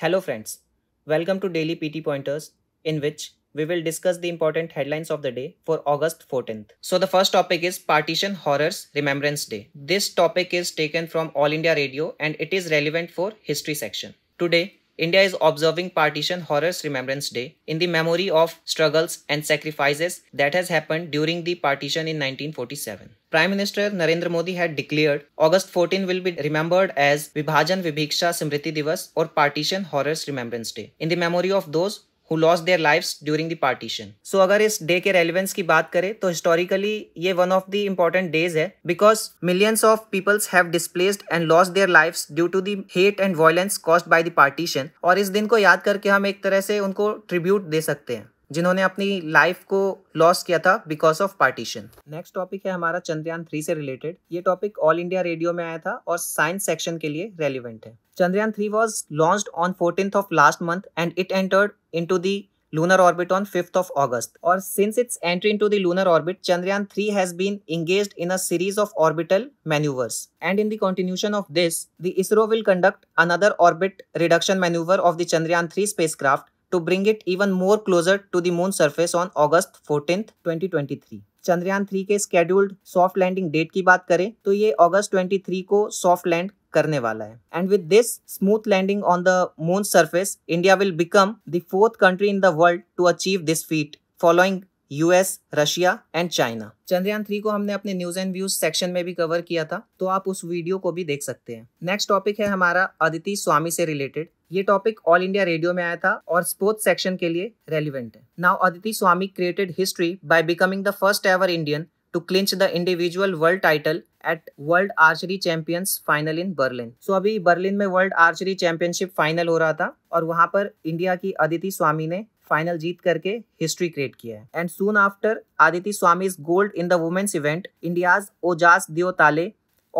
Hello friends, welcome to Daily PT Pointers in which we will discuss the important headlines of the day for August 14th. So the first topic is Partition Horrors Remembrance Day. This topic is taken from All India Radio and it is relevant for history section. Today, India is observing Partition Horrors Remembrance Day in the memory of struggles and sacrifices that has happened during the partition in 1947. Prime Minister Narendra Modi had declared August 14 will be remembered as Vibhajan Vibhiksha Simriti Divas or Partition Horrors Remembrance Day in the memory of those who lost their life during the partition so अगर इस day के relevance की बात करें तो historically ये one of the important days है because millions of peoples have displaced and lost their life due to the hate and violence caused by the partition और इस दिन को याद करके हम एक तरह से उनको ट्रिब्यूट दे सकते हैं जिन्होंने अपनी लाइफ को लॉस किया था because of partition next topic है हमारा चंद्रयान थ्री से रिलेटेड ये टॉपिक ऑल इंडिया रेडियो में आया था और साइंस सेक्शन के लिए रेलिवेंट है Chandrayaan three was launch on fourteen of last month and it entered into the lunar orbit on 5th of August. Or since its entry into the lunar orbit, Chandrayaan 3 has been engaged in a series of orbital maneuvers. And in the continuation of this, the ISRO will conduct another orbit reduction maneuver of the Chandrayaan 3 spacecraft to bring it even more closer to the moon surface on August 14th 2023 Chandrayaan 3 के scheduled soft landing date की बात करें तो ये अगस्त 23 को soft land करने वाला है and with this smooth landing on the moon surface India will become the fourth country in the world to achieve this feat following US Russia and China Chandrayaan three को हमने अपने न्यूज एंड व्यूज सेक्शन में भी cover किया था तो आप उस वीडियो को भी देख सकते हैं नेक्स्ट टॉपिक है हमारा अदिति स्वामी से रिलेटेड ये टॉपिक ऑल इंडिया रेडियो में आया था और स्पोर्ट्स सेक्शन के लिए रेलिवेंट है now Aditi Swami created history by becoming the first ever Indian to clinch the individual world title at world archery champions final in Berlin so अभी Berlin में world archery championship final हो रहा था और वहां पर इंडिया की अदिति स्वामी ने फाइनल जीत करके हिस्ट्री क्रिएट किया है and soon after Aditi Swami gold in the women's event India's Ojas Deotale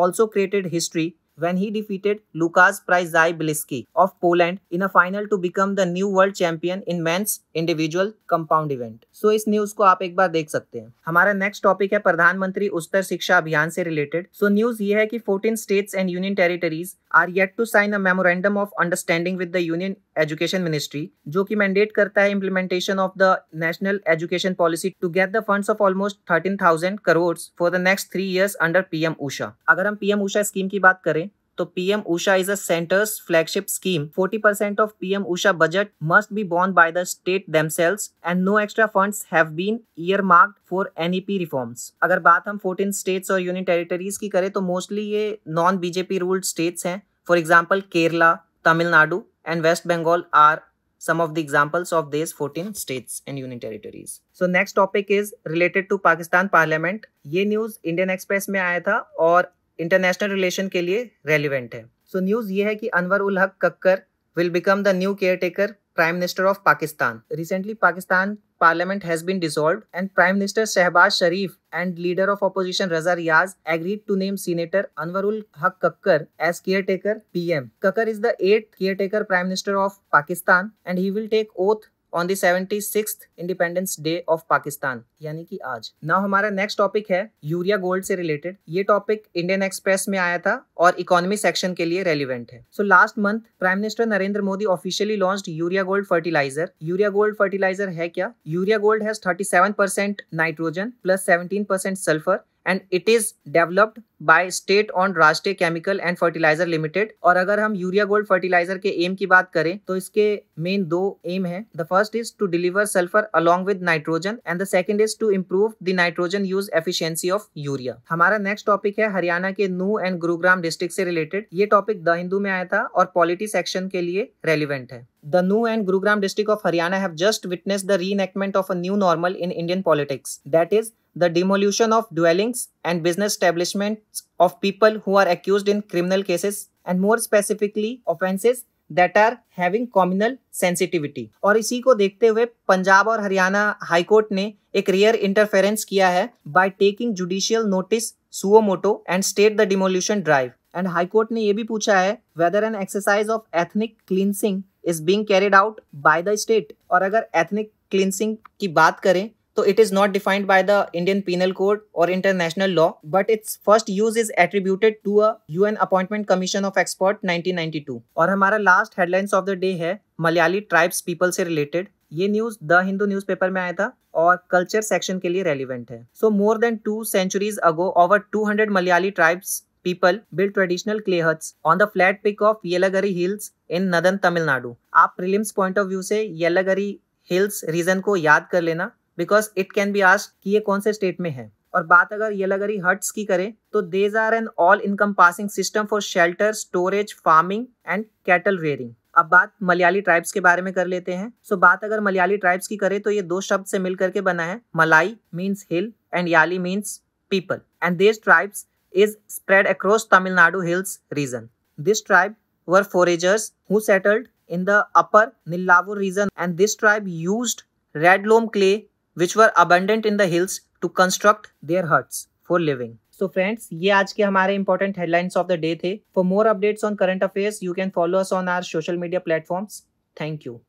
also created history when he defeated Lukas Przybyliski of Poland in a final to become the new world champion in men's individual compound event. So इस news को आप एक बार देख सकते हैं हमारा next topic है प्रधानमंत्री उत्तर शिक्षा अभियान से रिलेटेड सो न्यूज ये है कि 14 states and union territories are yet to sign a memorandum of understanding with the union education ministry जो कि मैंडेट करता है implementation of the national education policy to get the funds of almost thirteen thousand crore for the next three years under PM Usha अगर हम PM Usha scheme की बात करें तो PM Usha is a centre's flagship scheme 40% percent of PM Usha budget must be borne by the state themselves and no extra funds have been earmarked for NEP reforms अगर बात हम 14 states और union territories की करें तो mostly ये non BJP ruled states हैं for example Kerala Tamil Nadu and West Bengal are some of the examples of these 14 states and union territories so next topic is related to pakistan parliament ये न्यूज इंडियन एक्सप्रेस में आया था और इंटरनेशनल रिलेशन के लिए relevant है so news ये है कि Anwar ul Haq Kakar will become the new caretaker prime minister of Pakistan recently Pakistan parliament has been dissolve and prime minister Shehbaz Sharif and leader of opposition Raja Riaz agreed to name senator Anwar ul Haq Kakar as caretaker P M Kakar is the eighth caretaker prime minister of Pakistan and he will take oath on the seventy six independence day of Pakistan यानी कि आज ना हमारा next topic है urea gold से related ये topic Indian Express में आया था और इकोनॉमी सेक्शन के लिए रेलिवेंट है so last month prime minister Narendra Modi officially launch urea gold fertilizer urea gold fertilizer है क्या urea gold has thirty seven percent nitrogen plus seventeen percent sulphur and it is developed by state owned Rashtriya chemical and fertilizer limited और अगर हम urea gold fertilizer के aim की बात करें तो इसके मेन दो एम है the first is to deliver sulphur along with nitrogen and the second is to improve the nitrogen use efficiency of urea हमारा नेक्स्ट टॉपिक है हरियाणा के नू एंड गुरुग्राम डिस्ट्रिक्ट से रिलेटेड ये टॉपिक द हिंदू में आया था और पॉलिटी सेक्शन के लिए रेलिवेंट है the Nuh and Gurugram district of Haryana have just witness the reenactment of a new normal in Indian politics that is the demolition of dwellings and business establishments of people who are accused in criminal cases and more specifically offenses that are having communal sensitivity और इसी को देखते हुए पंजाब और Haryana high court ने एक rare interference किया है by taking judicial notice suo motu and state the demolition drive and high court ने यह भी पूछा है whether an exercise of ethnic cleansing is being carried out by the state और अगर एथनिक क्लिनसिंग की बात करें तो it is not defined by the Indian penal code और international law but it's first use is attributed to a appointment commission of expert 1992 और हमारा last headlines of the day है मलयाली ट्राइब्स पीपल से related ये news the Hindu news में आया था और कल्चर सेक्शन के लिए रेलिवेंट है so more than two centuries ago over hundred Malayali tribes people build traditional clay huts on the flat peak of Yelagiri hills in northern Tamil Nadu आप प्रिलिम्स पॉइंट ऑफ व्यू से येलागरी hills reason को याद कर लेना because it can be ask कि ये कौन से स्टेट में है और बात अगर ये लग रही हट्स की करें तो these are an all encompassing system for shelter storage farming and cattle rearing अब बात मलयाली ट्राइब्स के बारे में कर लेते हैं सो so, बात अगर मलयाली ट्राइब्स की करें तो ये दो शब्द से मिल करके बना है malai means hill and yali means people and this tribes is spread across Tamil Nadu hills region this tribe were foragers who settled in the upper Nillavur region and this tribe used red loam clay which were abundant in the hills to construct their huts for living so friends ये आज के हमारे important headlines of the day थे for more updates on current affairs you can follow us on our social media platforms thank you